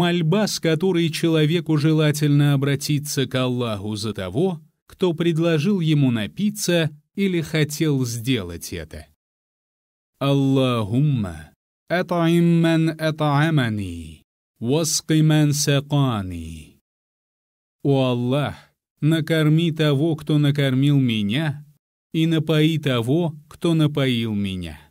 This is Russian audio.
мольба, с которой человеку желательно обратиться к Аллаху за того, кто предложил ему напиться или хотел сделать это. Аллахумма, атаим ман атаамани, васки ман сакани. О Аллах, накорми того, кто накормил меня, и напои того, кто напоил меня.